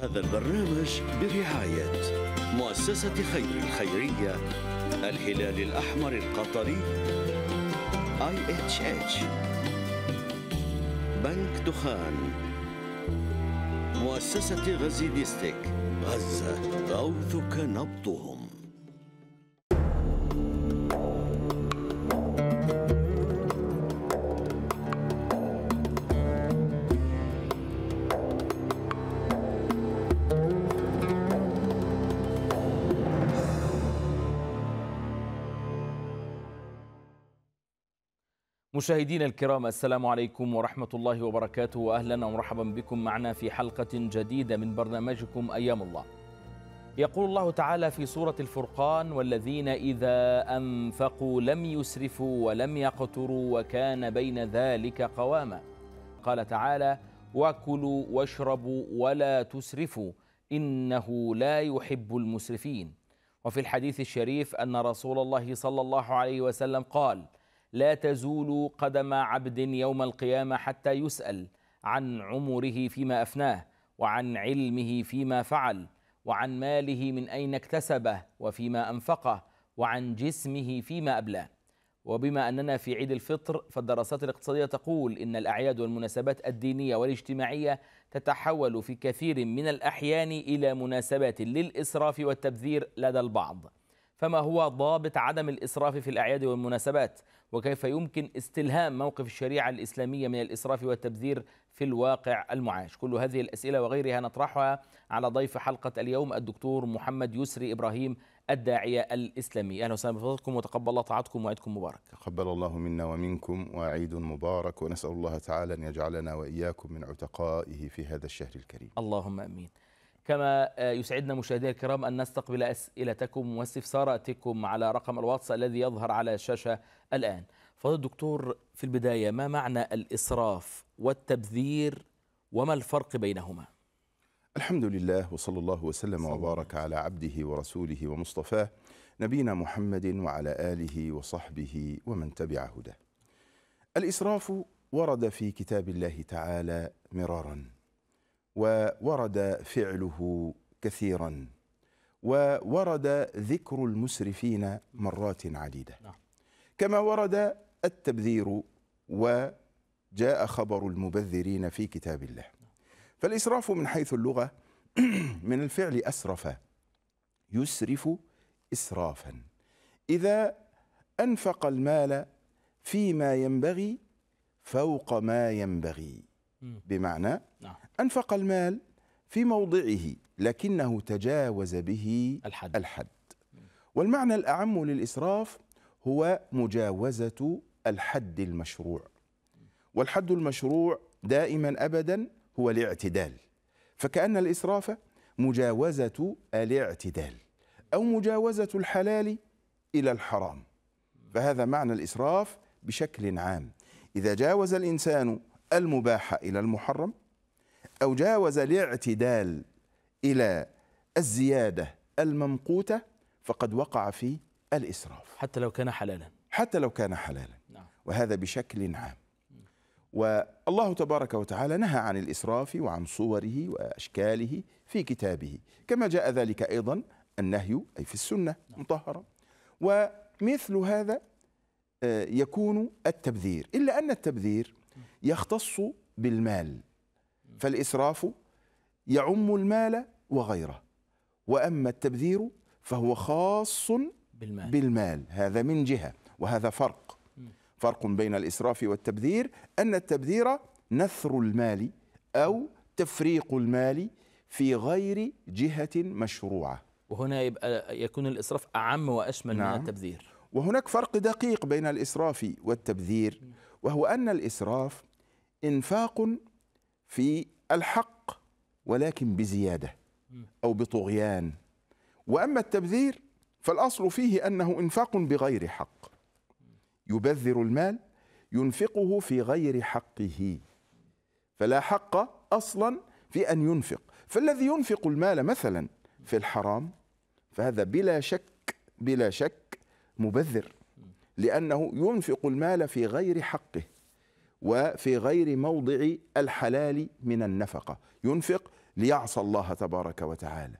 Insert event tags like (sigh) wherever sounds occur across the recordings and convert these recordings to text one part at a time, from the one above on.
هذا البرنامج برعاية مؤسسة خير الخيرية الهلال الأحمر القطري IHH بنك دخان مؤسسة غزي ديستيك غزة غوثك نبضهم مشاهدينا الكرام السلام عليكم ورحمة الله وبركاته وأهلا ومرحبا بكم معنا في حلقة جديدة من برنامجكم أيام الله يقول الله تعالى في سورة الفرقان والذين إذا أنفقوا لم يسرفوا ولم يقتروا وكان بين ذلك قواما قال تعالى وكلوا واشربوا ولا تسرفوا إنه لا يحب المسرفين وفي الحديث الشريف أن رسول الله صلى الله عليه وسلم قال لا تزول قدم عبد يوم القيامه حتى يسال عن عمره فيما افناه وعن علمه فيما فعل وعن ماله من اين اكتسبه وفيما انفقه وعن جسمه فيما ابلاه وبما اننا في عيد الفطر فالدراسات الاقتصاديه تقول ان الاعياد والمناسبات الدينيه والاجتماعيه تتحول في كثير من الاحيان الى مناسبات للاسراف والتبذير لدى البعض فما هو ضابط عدم الإسراف في الأعياد والمناسبات وكيف يمكن استلهام موقف الشريعة الإسلامية من الإسراف والتبذير في الواقع المعاش كل هذه الأسئلة وغيرها نطرحها على ضيف حلقة اليوم الدكتور محمد يسري إبراهيم الداعية الإسلامي أهلا وسهلا بفضلكم وتقبل الله طاعتكم وعيدكم مبارك تقبل الله منا ومنكم وعيد مبارك ونسأل الله تعالى أن يجعلنا وإياكم من عتقائه في هذا الشهر الكريم اللهم أمين كما آه، يسعدنا مشاهدينا الكرام أن نستقبل أسئلتكم واستفساراتكم على رقم الواتس الذي يظهر على الشاشة الآن فضل الدكتور في البداية ما معنى الإسراف والتبذير وما الفرق بينهما؟ الحمد لله وصلى الله وسلم وبارك على عبده ورسوله ومصطفاه نبينا محمد وعلى آله وصحبه ومن تبع هداه الإسراف ورد في كتاب الله تعالى مرارا وورد فعله كثيرا وورد ذكر المسرفين مرات عديدة نعم. كما ورد التبذير وجاء خبر المبذرين في كتاب الله فالإسراف من حيث اللغة (clears throat) من الفعل أسرف يسرف إسرافا إذا أنفق المال فيما ينبغي فوق ما ينبغي بمعنى نعم. أنفق المال في موضعه لكنه تجاوز به الحد, الحد. والمعنى الأعم للإسراف هو مجاوزة الحد المشروع والحد المشروع دائما أبدا هو الاعتدال فكأن الإسراف مجاوزة الاعتدال أو مجاوزة الحلال إلى الحرام فهذا معنى الإسراف بشكل عام إذا جاوز الإنسان المباح إلى المحرم أو جاوز الاعتدال إلى الزيادة الممقوتة فقد وقع في الإسراف حتى لو كان حلالا حتى لو كان حلالا نعم. وهذا بشكل عام والله تبارك وتعالى نهى عن الإسراف وعن صوره وأشكاله في كتابه كما جاء ذلك أيضا النهي أي في السنة نعم. مطهرة ومثل هذا آه، يكون التبذير إلا أن التبذير يختص بالمال فالإسراف يعم المال وغيره وأما التبذير فهو خاص بالمال, بالمال. هذا من جهة وهذا فرق فرق بين الإسراف والتبذير أن التبذير نثر المال أو تفريق المال في غير جهة مشروعة وهنا يبقى يكون الإسراف أعم وأشمل نعم. من التبذير وهناك فرق دقيق بين الإسراف والتبذير وهو أن الإسراف انفاق في الحق ولكن بزياده او بطغيان واما التبذير فالاصل فيه انه انفاق بغير حق يبذر المال ينفقه في غير حقه فلا حق اصلا في ان ينفق فالذي ينفق المال مثلا في الحرام فهذا بلا شك بلا شك مبذر لانه ينفق المال في غير حقه وفي غير موضع الحلال من النفقة ينفق ليعصى الله تبارك وتعالى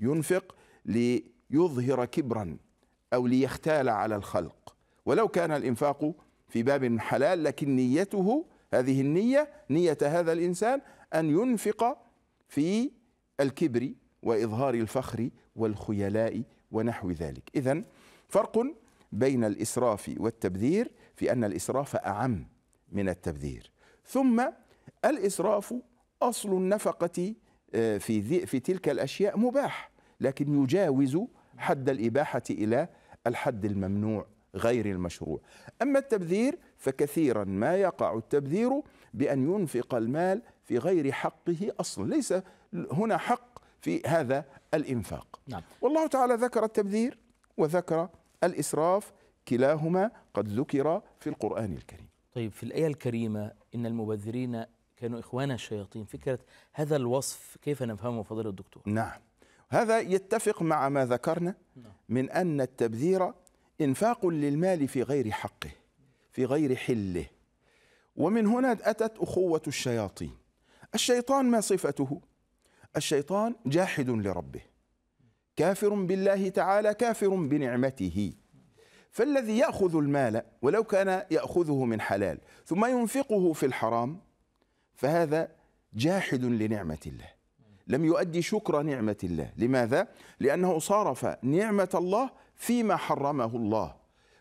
ينفق ليظهر كبرا أو ليختال على الخلق ولو كان الإنفاق في باب حلال لكن نيته هذه النية نية هذا الإنسان أن ينفق في الكبر وإظهار الفخر والخيلاء ونحو ذلك إذا فرق بين الإسراف والتبذير في أن الإسراف أعم من التبذير ثم الإسراف أصل النفقة آه، في, في تلك الأشياء مباح لكن يجاوز حد الإباحة إلى الحد الممنوع غير المشروع أما التبذير فكثيرا ما يقع التبذير بأن ينفق المال في غير حقه أصلا ليس هنا حق في هذا الإنفاق نعم. والله تعالى ذكر التبذير وذكر الإسراف كلاهما قد ذكر في القرآن الكريم طيب في الآية الكريمة إن المبذرين كانوا إخوان الشياطين فكرة هذا الوصف كيف نفهمه فضيلة الدكتور نعم هذا يتفق مع ما ذكرنا نعم. من أن التبذير إنفاق للمال في غير حقه في غير حله ومن هنا أتت أخوة الشياطين الشيطان ما صفته الشيطان جاحد لربه كافر بالله تعالى كافر بنعمته فالذي يأخذ المال ولو كان يأخذه من حلال ثم ينفقه في الحرام فهذا جاحد لنعمة الله لم يؤدي شكر نعمة الله لماذا؟ لأنه صارف نعمة الله فيما حرمه الله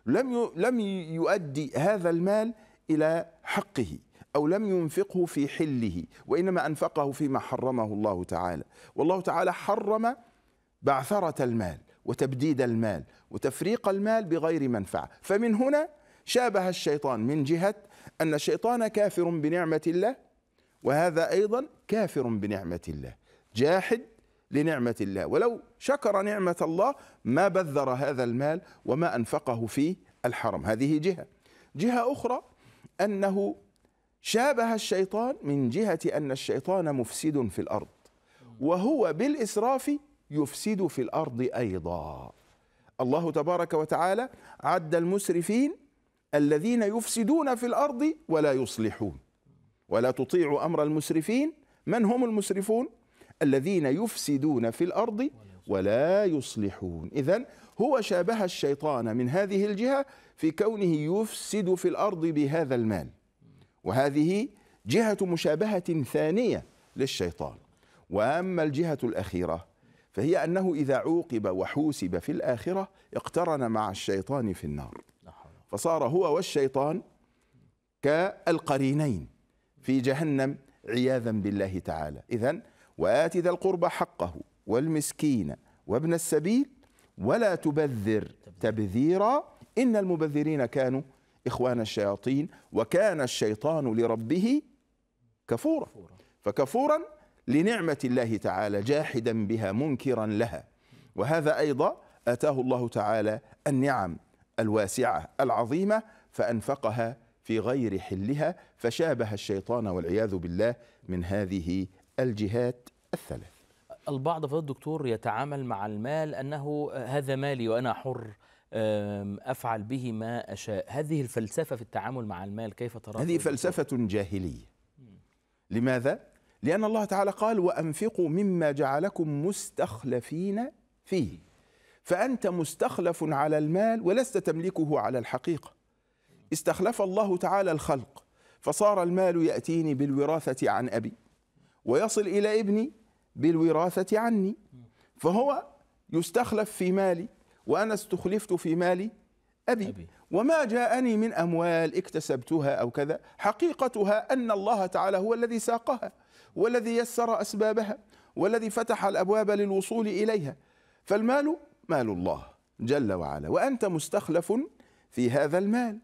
لم لم يؤدي هذا المال إلى حقه أو لم ينفقه في حله وإنما أنفقه فيما حرمه الله تعالى والله تعالى حرم بعثرة المال وتبديد المال وتفريق المال بغير منفعة فمن هنا شابه الشيطان من جهة أن الشيطان كافر بنعمة الله وهذا أيضا كافر بنعمة الله جاحد لنعمة الله ولو شكر نعمة الله ما بذر هذا المال وما أنفقه في الحرم هذه جهة جهة أخرى أنه شابه الشيطان من جهة أن الشيطان مفسد في الأرض وهو بالإسراف يفسد في الأرض أيضا الله تبارك وتعالى عد المسرفين الذين يفسدون في الارض ولا يصلحون ولا تطيعوا امر المسرفين من هم المسرفون الذين يفسدون في الارض ولا يصلحون اذا هو شابه الشيطان من هذه الجهه في كونه يفسد في الارض بهذا المال وهذه جهه مشابهه ثانيه للشيطان واما الجهه الاخيره فهي أنه إذا عوقب وحوسب في الآخرة اقترن مع الشيطان في النار فصار هو والشيطان كالقرينين في جهنم عياذا بالله تعالى إذا وآت ذا القربى حقه والمسكين وابن السبيل ولا تبذر تبذيرا إن المبذرين كانوا إخوان الشياطين وكان الشيطان لربه كفورا فكفورا لنعمة الله تعالى جاحدا بها منكرا لها وهذا أيضا آتاه الله تعالى النعم الواسعة العظيمة فأنفقها في غير حلها فشابه الشيطان والعياذ بالله من هذه الجهات الثلاث البعض في الدكتور يتعامل مع المال أنه آه، هذا مالي وأنا حر أفعل به ما أشاء هذه الفلسفة في التعامل مع المال كيف ترى هذه فلسفة جاهلية لماذا؟ لأن الله تعالى قال وأنفقوا مما جعلكم مستخلفين فيه فأنت مستخلف على المال ولست تملكه على الحقيقة استخلف الله تعالى الخلق فصار المال يأتيني بالوراثة عن أبي ويصل إلى ابني بالوراثة عني فهو يستخلف في مالي وأنا استخلفت في مالي أبي, أبي. وما جاءني من أموال اكتسبتها أو كذا حقيقتها أن الله تعالى هو الذي ساقها والذي يسر أسبابها والذي فتح الأبواب للوصول إليها فالمال مال الله جل وعلا وأنت مستخلف في هذا المال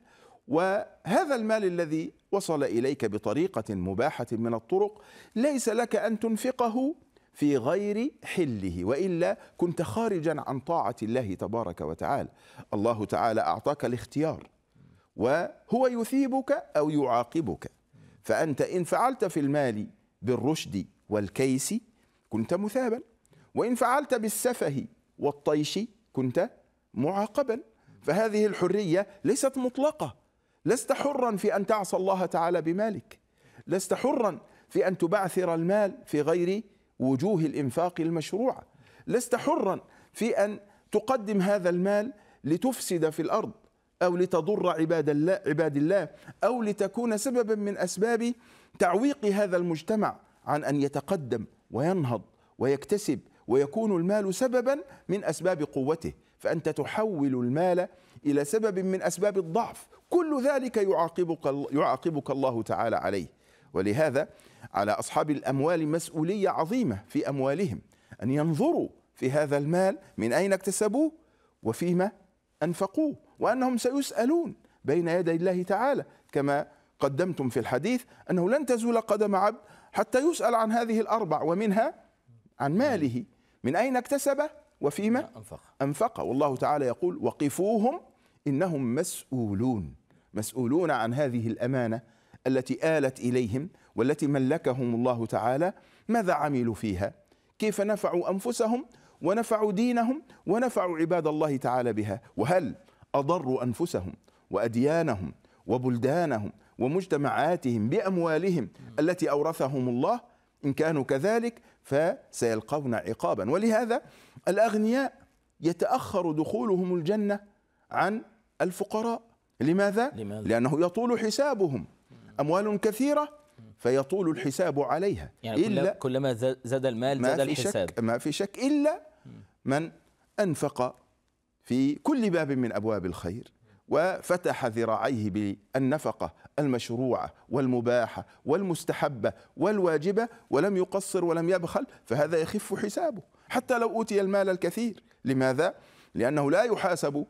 وهذا المال الذي وصل إليك بطريقة مباحة من الطرق ليس لك أن تنفقه في غير حله والا كنت خارجا عن طاعه الله تبارك وتعالى الله تعالى اعطاك الاختيار وهو يثيبك او يعاقبك فانت ان فعلت في المال بالرشد والكيس كنت مثابا وإن فعلت بالسفه والطيش كنت معاقبا فهذه الحرية ليست مطلقة لست حرا في أن تعصى الله تعالى بمالك لست حرا في أن تبعثر المال في غير وجوه الإنفاق المشروعة لست حرا في أن تقدم هذا المال لتفسد في الأرض أو لتضر عباد الله, عباد الله أو لتكون سببا من أسباب تعويق هذا المجتمع عن ان يتقدم وينهض ويكتسب ويكون المال سببا من اسباب قوته فانت تحول المال الى سبب من اسباب الضعف كل ذلك يعاقبك يعاقبك الله تعالى عليه ولهذا على اصحاب الاموال مسؤوليه عظيمه في اموالهم ان ينظروا في هذا المال من اين اكتسبوه وفيما انفقوه وانهم سيسالون بين يدي الله تعالى كما قدمتم في الحديث أنه لن تزول قدم عبد حتى يسأل عن هذه الأربع ومنها عن ماله من أين اكتسبه وفيما أنفقه والله تعالى يقول وقفوهم إنهم مسؤولون مسؤولون عن هذه الأمانة التي آلت إليهم والتي ملكهم الله تعالى ماذا عملوا فيها كيف نفعوا أنفسهم ونفعوا دينهم ونفعوا عباد الله تعالى بها وهل أضروا أنفسهم وأديانهم وبلدانهم ومجتمعاتهم بأموالهم التي أورثهم الله إن كانوا كذلك فسيلقون عقابا ولهذا الأغنياء يتأخر دخولهم الجنة عن الفقراء لماذا؟ لماذا؟ لأنه يطول حسابهم أموال كثيرة فيطول الحساب عليها يعني إلا كلما زاد المال زاد الحساب شك ما في شك إلا من أنفق في كل باب من أبواب الخير وفتح ذراعيه بالنفقه المشروعه والمباحه والمستحبه والواجبه ولم يقصر ولم يبخل فهذا يخف حسابه حتى لو اوتي المال الكثير لماذا لانه لا يحاسب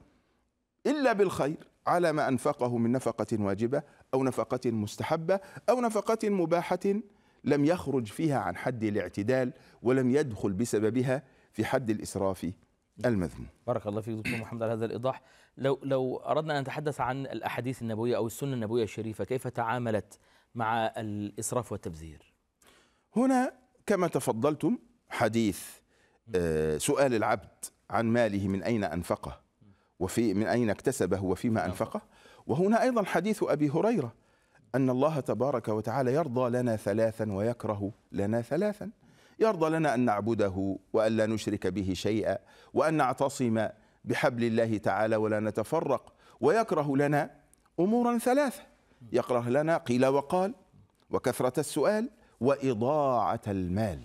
الا بالخير على ما انفقه من نفقه واجبه او نفقه مستحبه او نفقه مباحه لم يخرج فيها عن حد الاعتدال ولم يدخل بسببها في حد الاسراف المذموم. بارك الله فيك دكتور محمد على هذا الايضاح. لو لو اردنا ان نتحدث عن الاحاديث النبويه او السنه النبويه الشريفه كيف تعاملت مع الاسراف والتبذير؟ هنا كما تفضلتم حديث آه، سؤال العبد عن ماله من اين انفقه وفي من اين اكتسبه وفيما نعم. انفقه وهنا ايضا حديث ابي هريره ان الله تبارك وتعالى يرضى لنا ثلاثا ويكره لنا ثلاثا يرضى لنا ان نعبده وان لا نشرك به شيئا وان نعتصم بحبل الله تعالى ولا نتفرق ويكره لنا امورا ثلاثه يكره لنا قيل وقال وكثره السؤال واضاعه المال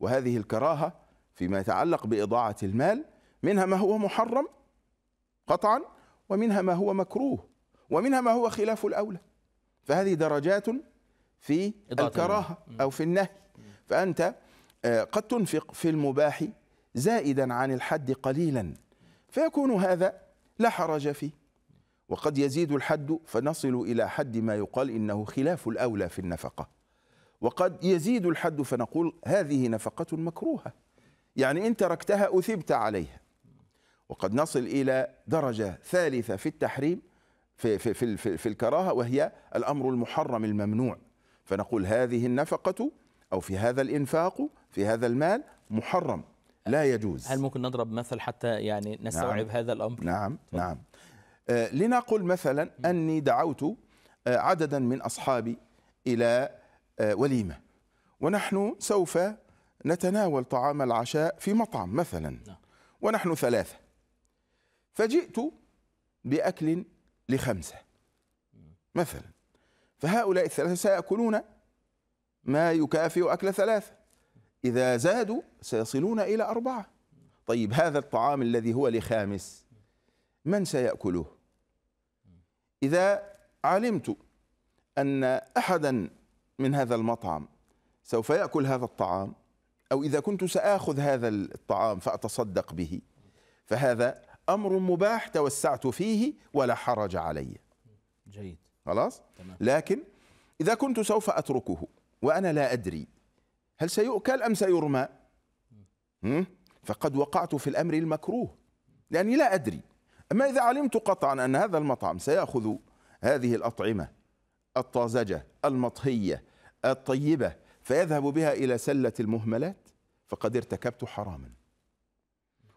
وهذه الكراهه فيما يتعلق باضاعه المال منها ما هو محرم قطعا ومنها ما هو مكروه ومنها ما هو خلاف الاولى فهذه درجات في الكراهه او في النهي فانت آه، قد تنفق في المباح زائدا عن الحد قليلا فيكون هذا لا حرج فيه وقد يزيد الحد فنصل إلى حد ما يقال إنه خلاف الأولى في النفقة وقد يزيد الحد فنقول هذه نفقة مكروهة يعني إن تركتها أثبت عليها وقد نصل إلى درجة ثالثة في التحريم في, في, في, في, في الكراهة وهي الأمر المحرم الممنوع فنقول هذه النفقة أو في هذا الإنفاق في هذا المال محرم لا يجوز هل ممكن نضرب مثل حتى يعني نستوعب نعم هذا الأمر؟ نعم طب. نعم آه، لنقل مثلا أني دعوت آه، عددا من أصحابي إلى آه، وليمة ونحن سوف نتناول طعام العشاء في مطعم مثلا نعم. ونحن ثلاثة فجئت بأكل لخمسة مثلا فهؤلاء الثلاثة سيأكلون ما يكافئ أكل ثلاثة إذا زادوا سيصلون إلى أربعة طيب هذا الطعام الذي هو لخامس من سيأكله إذا علمت أن أحدا من هذا المطعم سوف يأكل هذا الطعام أو إذا كنت سآخذ هذا الطعام فأتصدق به فهذا أمر مباح توسعت فيه ولا حرج علي جيد خلاص تمام. لكن إذا كنت سوف أتركه وأنا لا أدري هل سيؤكل أم سيرمى فقد وقعت في الأمر المكروه لأني لا أدري أما إذا علمت قطعا أن هذا المطعم سيأخذ هذه الأطعمة الطازجة المطهية الطيبة فيذهب بها إلى سلة المهملات فقد ارتكبت حراما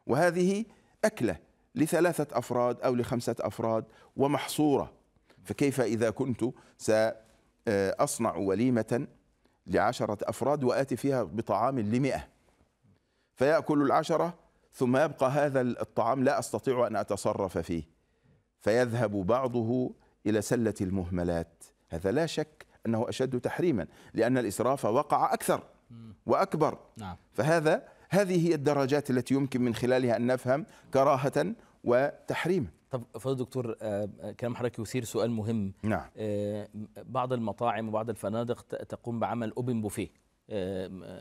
وهذه أكلة لثلاثة أفراد أو لخمسة أفراد ومحصورة فكيف إذا كنت سأصنع وليمة لعشرة أفراد وآتي فيها بطعام لمئة فيأكل العشرة ثم يبقى هذا الطعام لا أستطيع أن أتصرف فيه فيذهب بعضه إلى سلة المهملات هذا لا شك أنه أشد تحريما لأن الإسراف وقع أكثر وأكبر نعم. فهذا هذه هي الدرجات التي يمكن من خلالها أن نفهم كراهة وتحريمه طب فضل دكتور آه، آه، كلام حضرتك يثير سؤال مهم نعم آه، بعض المطاعم وبعض الفنادق تقوم بعمل اوبن بوفيه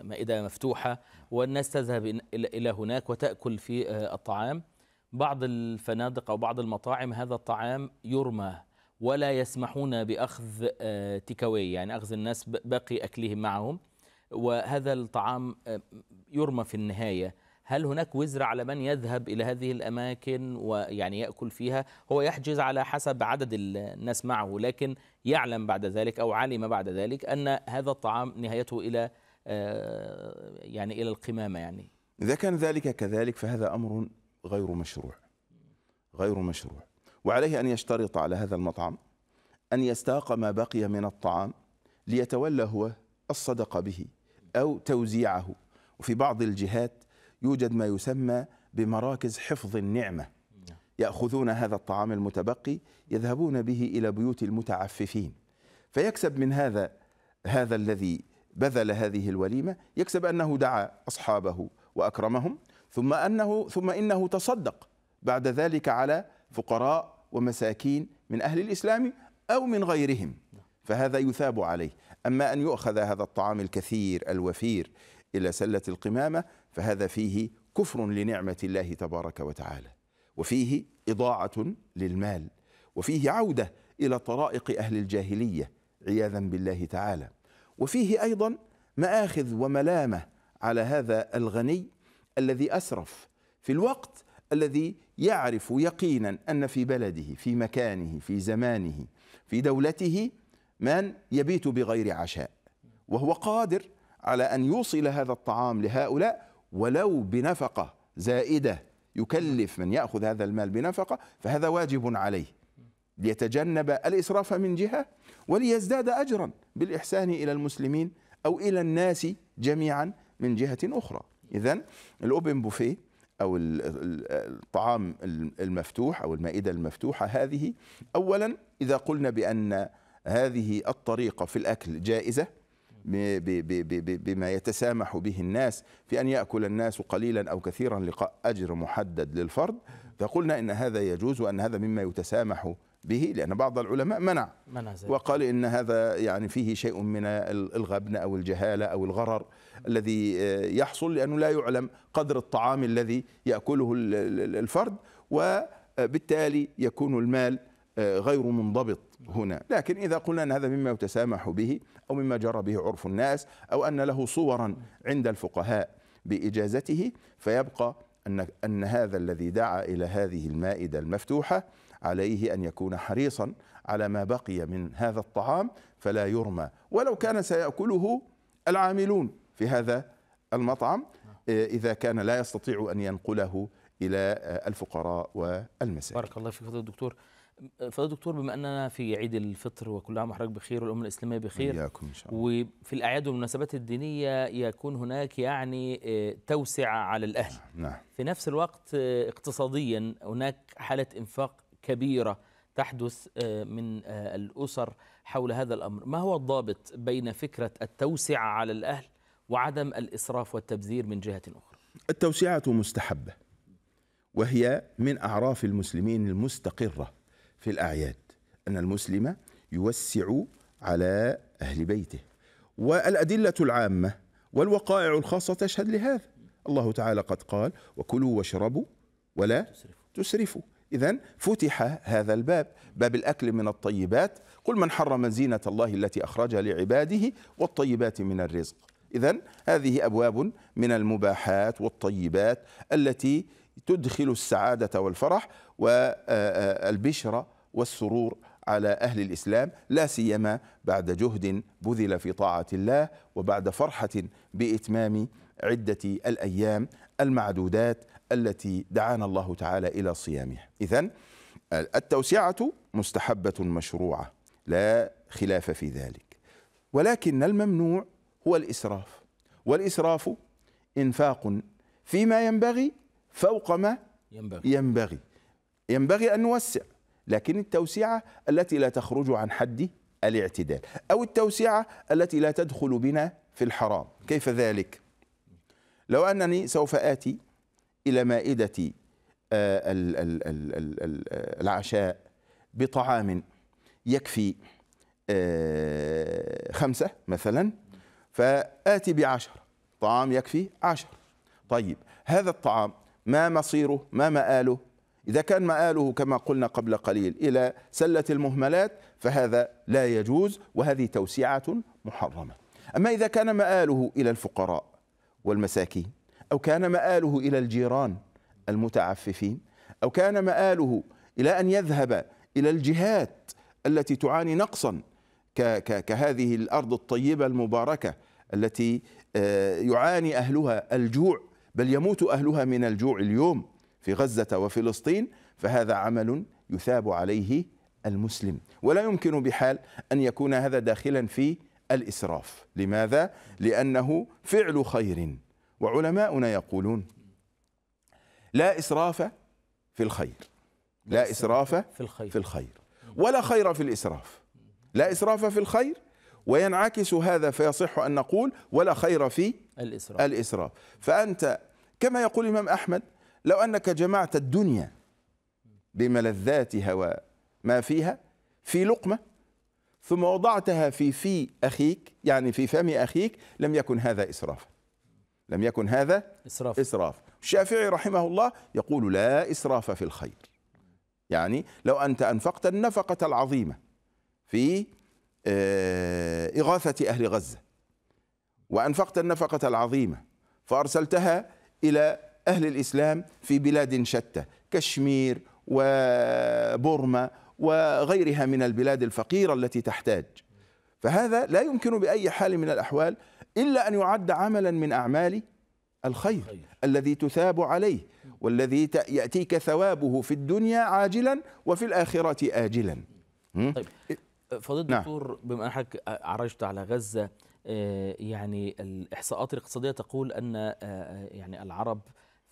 مائده مفتوحه والناس تذهب الى هناك وتاكل في الطعام بعض الفنادق او بعض المطاعم هذا الطعام يرمى ولا يسمحون باخذ تيكاوي يعني اخذ الناس باقي اكلهم معهم وهذا الطعام يرمى في النهايه هل هناك وزر على من يذهب إلى هذه الأماكن ويعني يأكل فيها هو يحجز على حسب عدد الناس معه لكن يعلم بعد ذلك أو علم بعد ذلك أن هذا الطعام نهايته إلى آه، يعني إلى القمامة يعني إذا كان ذلك كذلك فهذا أمر غير مشروع غير مشروع وعليه أن يشترط على هذا المطعم أن يستاق ما بقي من الطعام ليتولى هو الصدقة به أو توزيعه وفي بعض الجهات يوجد ما يسمى بمراكز حفظ النعمة يأخذون هذا الطعام المتبقي يذهبون به إلى بيوت المتعففين فيكسب من هذا هذا الذي بذل هذه الوليمة يكسب أنه دعا أصحابه وأكرمهم ثم أنه ثم إنه تصدق بعد ذلك على فقراء ومساكين من أهل الإسلام أو من غيرهم فهذا يثاب عليه أما أن يؤخذ هذا الطعام الكثير الوفير إلى سلة القمامة فهذا فيه كفر لنعمة الله تبارك وتعالى وفيه إضاعة للمال وفيه عودة إلى طرائق أهل الجاهلية عياذا بالله تعالى وفيه أيضا مآخذ وملامة على هذا الغني الذي أسرف في الوقت الذي يعرف يقينا أن في بلده في مكانه في زمانه في دولته من يبيت بغير عشاء وهو قادر على أن يوصل هذا الطعام لهؤلاء ولو بنفقة زائدة يكلف من يأخذ هذا المال بنفقة فهذا واجب عليه ليتجنب الإسراف من جهة وليزداد أجرا بالإحسان إلى المسلمين أو إلى الناس جميعا من جهة أخرى إذا الأوبن بوفيه أو الطعام المفتوح أو المائدة المفتوحة هذه أولا إذا قلنا بأن هذه الطريقة في الأكل جائزة بما يتسامح به الناس في أن يأكل الناس قليلا أو كثيرا لقاء أجر محدد للفرد فقلنا إن هذا يجوز وأن هذا مما يتسامح به لأن بعض العلماء منع, منع وقال إن هذا يعني فيه شيء من الغبن أو الجهالة أو الغرر الذي يحصل لأنه لا يعلم قدر الطعام الذي يأكله الفرد وبالتالي يكون المال غير منضبط هنا لكن إذا قلنا أن هذا مما يتسامح به أو مما جرى به عرف الناس أو أن له صورا عند الفقهاء بإجازته فيبقى أن, أن هذا الذي دعا إلى هذه المائدة المفتوحة عليه أن يكون حريصا على ما بقي من هذا الطعام فلا يرمى ولو كان سيأكله العاملون في هذا المطعم آه، إذا كان لا يستطيع أن ينقله إلى آه، الفقراء والمساكين بارك الله فيك دكتور فضيلة الدكتور بما اننا في عيد الفطر وكل عام وحضرتك بخير والامه الاسلاميه بخير اياكم ان شاء الله وفي الاعياد والمناسبات الدينيه يكون هناك يعني آه، توسعه على الاهل نعم, نعم. في نفس الوقت آه، اقتصاديا هناك حاله انفاق كبيره تحدث آه، من الاسر حول هذا الامر ما هو الضابط بين فكره التوسعه على الاهل وعدم الاسراف والتبذير من جهه اخرى التوسعه مستحبه وهي من اعراف المسلمين المستقره في الأعياد أن المسلم يوسع على أهل بيته والأدلة العامة والوقائع الخاصة تشهد لهذا الله تعالى قد قال وكلوا واشربوا ولا تسرفوا إذا فتح هذا الباب باب الأكل من الطيبات قل من حرم زينة الله التي أخرجها لعباده والطيبات من الرزق إذا هذه أبواب من المباحات والطيبات التي تدخل السعادة والفرح والبشرة والسرور على أهل الإسلام لا سيما بعد جهد بذل في طاعة الله وبعد فرحة بإتمام عدة الأيام المعدودات التي دعانا الله تعالى إلى صيامها إذا التوسعة مستحبة مشروعة لا خلاف في ذلك ولكن الممنوع هو الإسراف والإسراف إنفاق فيما ينبغي فوق ما ينبغي ينبغي, ينبغي أن نوسع لكن التوسعة التي لا تخرج عن حد الاعتدال أو التوسعة التي لا تدخل بنا في الحرام كيف ذلك؟ لو أنني سوف آتي إلى مائدة آه، العشاء بطعام يكفي آه، خمسة مثلا فآتي بعشر طعام يكفي عشر طيب هذا الطعام ما مصيره ما مآله إذا كان مآله كما قلنا قبل قليل إلى سلة المهملات فهذا لا يجوز وهذه توسعة محرمة أما إذا كان مآله إلى الفقراء والمساكين أو كان مآله إلى الجيران المتعففين أو كان مآله إلى أن يذهب إلى الجهات التي تعاني نقصا كهذه الأرض الطيبة المباركة التي آه، يعاني أهلها الجوع بل يموت أهلها من الجوع اليوم في غزة وفلسطين فهذا عمل يثاب عليه المسلم ولا يمكن بحال أن يكون هذا داخلا في الإسراف لماذا؟ لأنه فعل خير وعلماؤنا يقولون لا إسراف في الخير لا إسراف في الخير, في الخير ولا خير في الإسراف لا إسراف في الخير وينعكس هذا فيصح أن نقول ولا خير في الإسراف, الإسراف فأنت كما يقول الإمام أحمد لو أنك جمعت الدنيا بملذاتها وما فيها في لقمة ثم وضعتها في في أخيك يعني في فم أخيك لم يكن هذا إسرافا لم يكن هذا إسراف إسراف الشافعي رحمه الله يقول لا إسراف في الخير يعني لو أنت أنفقت النفقة العظيمة في آه، إغاثة أهل غزة وأنفقت النفقة العظيمة فأرسلتها إلى أهل الإسلام في بلاد شتى كشمير وبورما وغيرها من البلاد الفقيرة التي تحتاج فهذا لا يمكن بأي حال من الأحوال إلا أن يعد عملا من أعمال الخير خير. الذي تثاب عليه والذي يأتيك ثوابه في الدنيا عاجلا وفي الآخرة آجلا طيب فضيلة نعم. الدكتور نعم. بما أنك عرجت على غزة آه، يعني الإحصاءات الاقتصادية تقول أن آه، آه، يعني العرب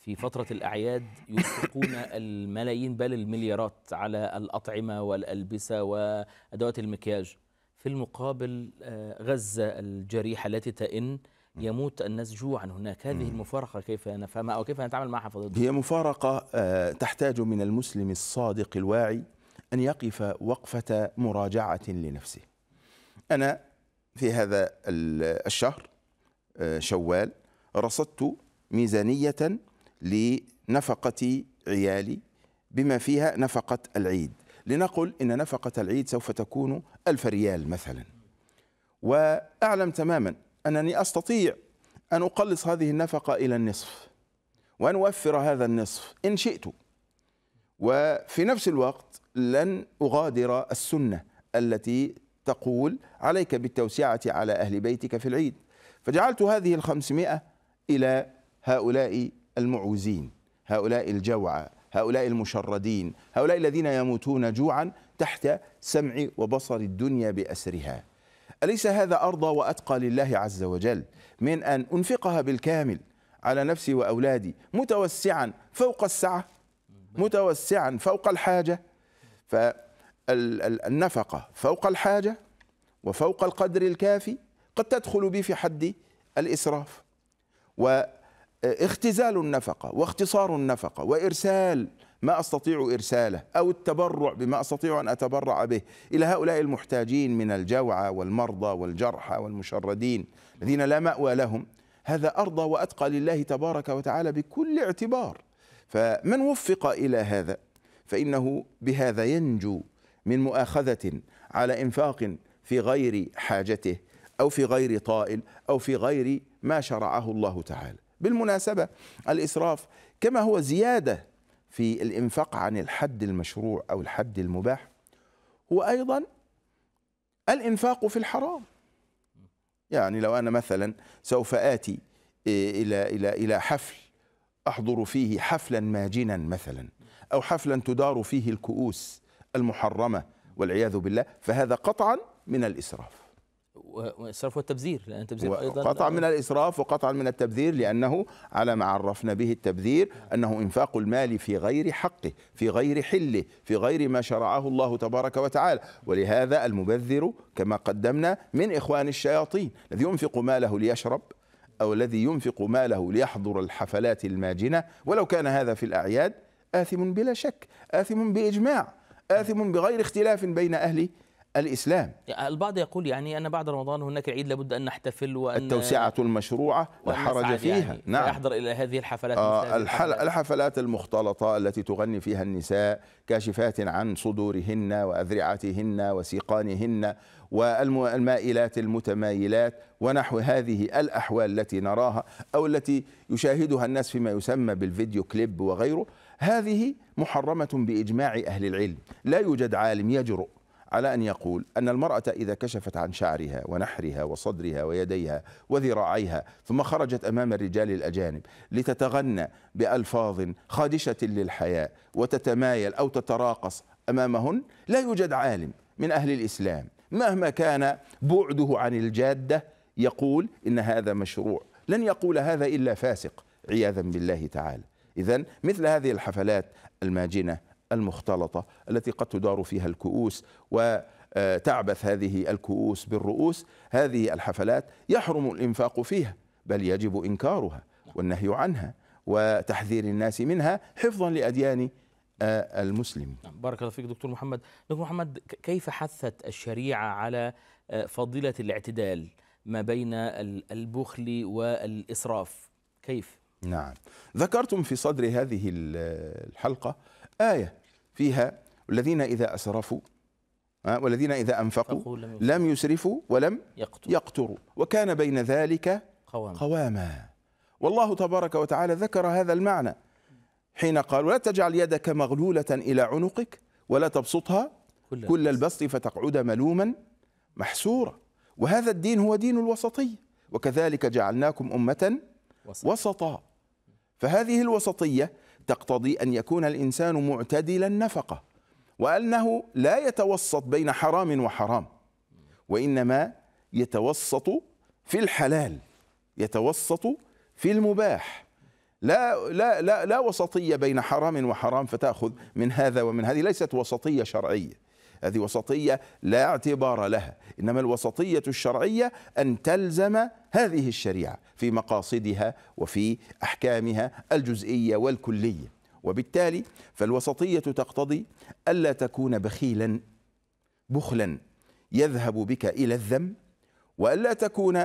في فترة الأعياد ينفقون الملايين بل المليارات على الأطعمة والألبسة وأدوات المكياج في المقابل آه، غزة الجريحة التي تئن يموت الناس جوعا هناك هذه المفارقة كيف نفهمها أو كيف نتعامل معها فضل هي مفارقة آه، تحتاج من المسلم الصادق الواعي أن يقف وقفة مراجعة لنفسه أنا في هذا الشهر آه، شوال رصدت ميزانية لنفقة عيالي بما فيها نفقة العيد لنقل إن نفقة العيد سوف تكون ألف ريال مثلا وأعلم تماما أنني أستطيع أن أقلص هذه النفقة إلى النصف وأن أوفر هذا النصف إن شئت وفي نفس الوقت لن أغادر السنة التي تقول عليك بالتوسعة على أهل بيتك في العيد فجعلت هذه الخمسمائة إلى هؤلاء المعوزين هؤلاء الجوعى هؤلاء المشردين هؤلاء الذين يموتون جوعا تحت سمع وبصر الدنيا بأسرها أليس هذا أرضى وأتقى لله عز وجل من أن أنفقها بالكامل على نفسي وأولادي متوسعا فوق السعة متوسعا فوق الحاجة فالنفقة فوق الحاجة وفوق القدر الكافي قد تدخل بي في حد الإسراف و اختزال النفقة واختصار النفقة وإرسال ما أستطيع إرساله أو التبرع بما أستطيع أن أتبرع به إلى هؤلاء المحتاجين من الجوعى والمرضى والجرحى والمشردين الذين لا مأوى لهم هذا أرضى وأتقى لله تبارك وتعالى بكل اعتبار فمن وفق إلى هذا فإنه بهذا ينجو من مؤاخذة على إنفاق في غير حاجته أو في غير طائل أو في غير ما شرعه الله تعالى بالمناسبة الإسراف كما هو زيادة في الإنفاق عن الحد المشروع أو الحد المباح هو أيضا الإنفاق في الحرام يعني لو أنا مثلا سوف آتي إيه، إلى إلى إلى حفل أحضر فيه حفلا ماجنا مثلا أو حفلا تدار فيه الكؤوس المحرمة والعياذ بالله فهذا قطعا من الإسراف والإسراف والتبذير لأن التبذير أيضا قطعا من الإسراف وقطعا من التبذير لأنه على ما عرفنا به التبذير أنه إنفاق المال في غير حقه في غير حله في غير ما شرعه الله تبارك وتعالى ولهذا المبذر كما قدمنا من إخوان الشياطين الذي ينفق ماله ليشرب أو الذي ينفق ماله ليحضر الحفلات الماجنة ولو كان هذا في الأعياد آثم بلا شك آثم بإجماع آثم بغير اختلاف بين أهل الإسلام البعض يقول يعني أن بعد رمضان هناك العيد لابد أن نحتفل وأن التوسعة المشروعة لا حرج يعني فيها يعني نعم أحضر إلى هذه الحفلات آه الحفلات المختلطة التي تغني فيها النساء كاشفات عن صدورهن وأذرعتهن وسيقانهن والمائلات المتمايلات ونحو هذه الأحوال التي نراها أو التي يشاهدها الناس فيما يسمى بالفيديو كليب وغيره هذه محرمة بإجماع أهل العلم لا يوجد عالم يجرؤ على أن يقول أن المرأة إذا كشفت عن شعرها ونحرها وصدرها ويديها وذراعيها ثم خرجت أمام الرجال الأجانب لتتغنى بألفاظ خادشة للحياء وتتمايل أو تتراقص أمامهن لا يوجد عالم من أهل الإسلام مهما كان بعده عن الجادة يقول إن هذا مشروع لن يقول هذا إلا فاسق عياذا بالله تعالى إذا مثل هذه الحفلات الماجنة المختلطة التي قد تدار فيها الكؤوس وتعبث آه، هذه الكؤوس بالرؤوس هذه الحفلات يحرم الإنفاق فيها بل يجب إنكارها والنهي عنها وتحذير الناس منها حفظا لأديان آه، المسلمين نعم، بارك الله فيك دكتور محمد دكتور محمد كيف حثت الشريعة على آه، فضيلة الاعتدال ما بين البخل والإسراف كيف؟ نعم ذكرتم في صدر هذه الحلقة آية فيها الذين إذا أسرفوا والذين إذا أنفقوا لم يسرفوا ولم يقتروا وكان بين ذلك قواما والله تبارك وتعالى ذكر هذا المعنى حين قال ولا تجعل يدك مغلولة إلى عنقك ولا تبسطها كل البسط فتقعد ملوما محسورا وهذا الدين هو دين الوسطية وكذلك جعلناكم أمة وسطا فهذه الوسطية تقتضي أن يكون الإنسان معتدل النفقة وأنه لا يتوسط بين حرام وحرام وإنما يتوسط في الحلال يتوسط في المباح لا لا لا لا وسطيه بين حرام وحرام فتاخذ من هذا ومن هذه ليست وسطيه شرعيه هذه وسطية لا اعتبار لها إنما الوسطية الشرعية أن تلزم هذه الشريعة في مقاصدها وفي أحكامها الجزئية والكلية وبالتالي فالوسطية تقتضي ألا تكون بخيلا بخلا يذهب بك إلى الذم وألا تكون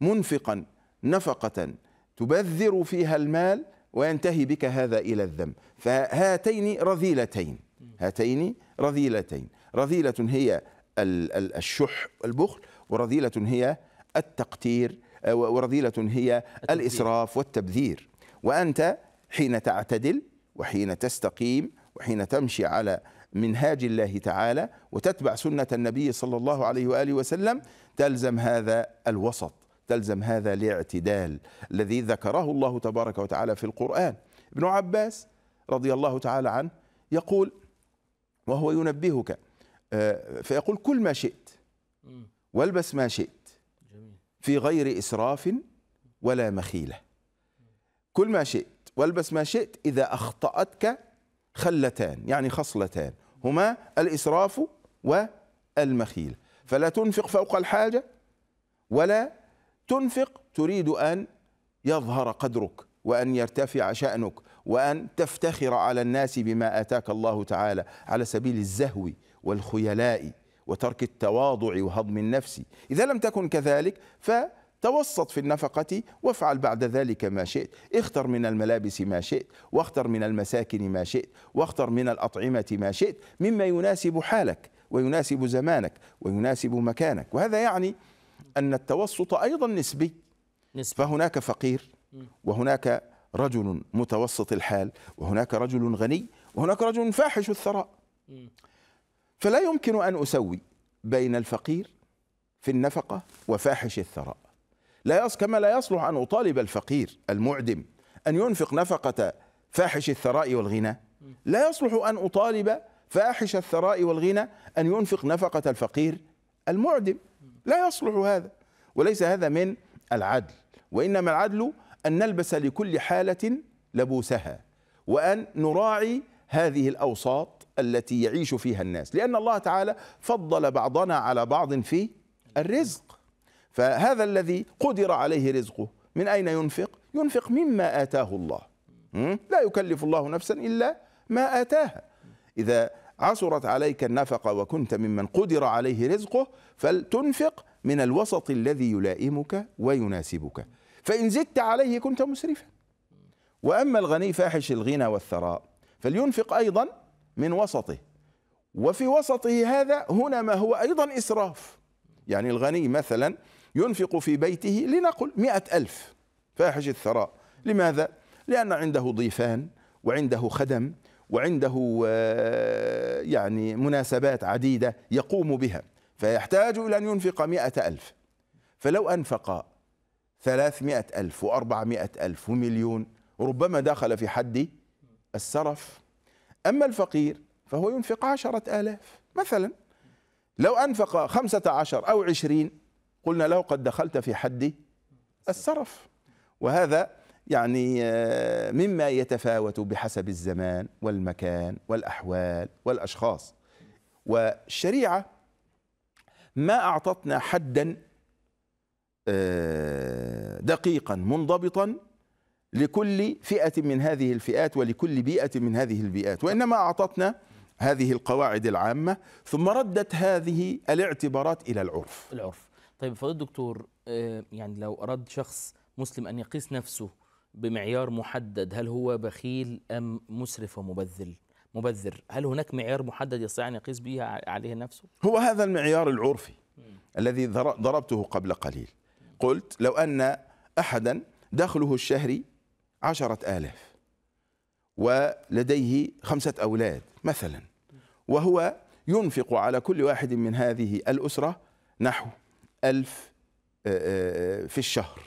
منفقا نفقة تبذر فيها المال وينتهي بك هذا إلى الذم فهاتين رذيلتين هاتين رذيلتين رذيلة هي الشح البخل ورذيلة هي التقتير آه، ورذيلة هي الإسراف والتبذير وأنت حين تعتدل وحين تستقيم وحين تمشي على منهاج الله تعالى وتتبع سنة النبي صلى الله عليه وآله وسلم تلزم هذا الوسط تلزم هذا الاعتدال الذي ذكره الله تبارك وتعالى في القرآن ابن عباس رضي الله تعالى عنه يقول وهو ينبهك آه، فيقول كل ما شئت والبس ما شئت في غير إسراف ولا مخيلة كل ما شئت والبس ما شئت إذا أخطأتك خلتان يعني خصلتان هما الإسراف والمخيلة فلا تنفق فوق الحاجة ولا تنفق تريد أن يظهر قدرك وأن يرتفع شأنك وأن تفتخر على الناس بما آتاك الله تعالى على سبيل الزهو والخيلاء وترك التواضع وهضم النفس إذا لم تكن كذلك فتوسط في النفقة وافعل بعد ذلك ما شئت اختر من الملابس ما شئت واختر من المساكن ما شئت واختر من الأطعمة ما شئت مما يناسب حالك ويناسب زمانك ويناسب مكانك وهذا يعني أن التوسط أيضا نسبي نسبي. فهناك فقير وهناك رجل متوسط الحال وهناك رجل غني وهناك رجل فاحش الثراء فلا يمكن أن أسوي بين الفقير في النفقة وفاحش الثراء لا كما لا يصلح أن أطالب الفقير المعدم أن ينفق نفقة فاحش الثراء والغنى لا يصلح أن أطالب فاحش الثراء والغنى أن ينفق نفقة الفقير المعدم لا يصلح هذا وليس هذا من العدل وإنما العدل أن نلبس لكل حالة لبوسها وأن نراعي هذه الأوساط التي يعيش فيها الناس لأن الله تعالى فضل بعضنا على بعض في الرزق فهذا الذي قدر عليه رزقه من أين ينفق؟ ينفق مما آتاه الله لا يكلف الله نفسا إلا ما آتاها إذا عثرت عليك النفقة وكنت ممن قدر عليه رزقه فلتنفق من الوسط الذي يلائمك ويناسبك فإن زدت عليه كنت مسرفا وأما الغني فاحش الغنى والثراء فلينفق أيضا من وسطه وفي وسطه هذا هنا ما هو أيضا إسراف يعني الغني مثلا ينفق في بيته لنقل مئة ألف فاحش الثراء لماذا؟ لأن عنده ضيفان وعنده خدم وعنده آه، يعني مناسبات عديدة يقوم بها فيحتاج إلى أن ينفق مئة ألف فلو أنفق 300 ألف و400 ألف ومليون ربما دخل في حد السرف أما الفقير فهو ينفق عشرة آلاف مثلا لو أنفق خمسة عشر أو عشرين قلنا له قد دخلت في حد السرف وهذا يعني آه، مما يتفاوت بحسب الزمان والمكان والأحوال والأشخاص والشريعة ما أعطتنا حدا آه، دقيقا منضبطا لكل فئة من هذه الفئات ولكل بيئة من هذه البيئات وإنما أعطتنا هذه القواعد العامة ثم ردت هذه الاعتبارات إلى العرف العرف طيب فضل الدكتور آه، يعني لو أراد شخص مسلم أن يقيس نفسه بمعيار محدد هل هو بخيل أم مسرف ومبذل مبذر هل هناك معيار محدد يستطيع أن يقيس به عليه نفسه هو هذا المعيار العرفي الذي ضربته قبل قليل قلت لو أن أحدا دخله الشهري عشرة آلاف ولديه خمسة أولاد مثلا وهو ينفق على كل واحد من هذه الأسرة نحو ألف آه، آه، في الشهر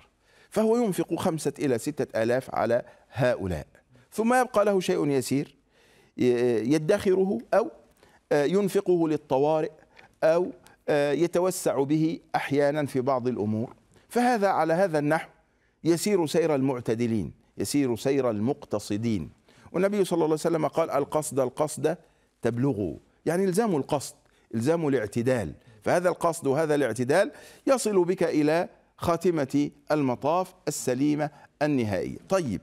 فهو ينفق خمسة إلى ستة آلاف على هؤلاء ثم يبقى له شيء يسير يدخره أو آه، ينفقه للطوارئ أو يتوسع به أحيانا في بعض الأمور فهذا على هذا النحو يسير سير المعتدلين يسير سير المقتصدين والنبي صلى الله عليه وسلم قال القصد القصد تبلغوا يعني الزاموا القصد الزاموا الاعتدال فهذا القصد وهذا الاعتدال يصل بك إلى خاتمة المطاف السليمة النهائية طيب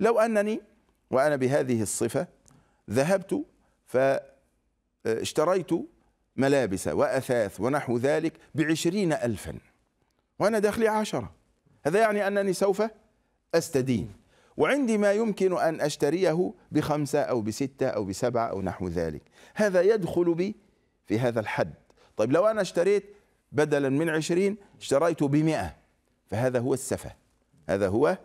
لو أنني وأنا بهذه الصفة ذهبت فاشتريت ملابس وأثاث ونحو ذلك بعشرين ألفاً وأنا داخلي عشرة هذا يعني أنني سوف أستدين وعندي ما يمكن أن أشتريه بخمسة أو بستة أو بسبعة أو نحو ذلك هذا يدخل بي في هذا الحد طيب لو أنا اشتريت بدلا من عشرين اشتريت بمئة فهذا هو السفة هذا هو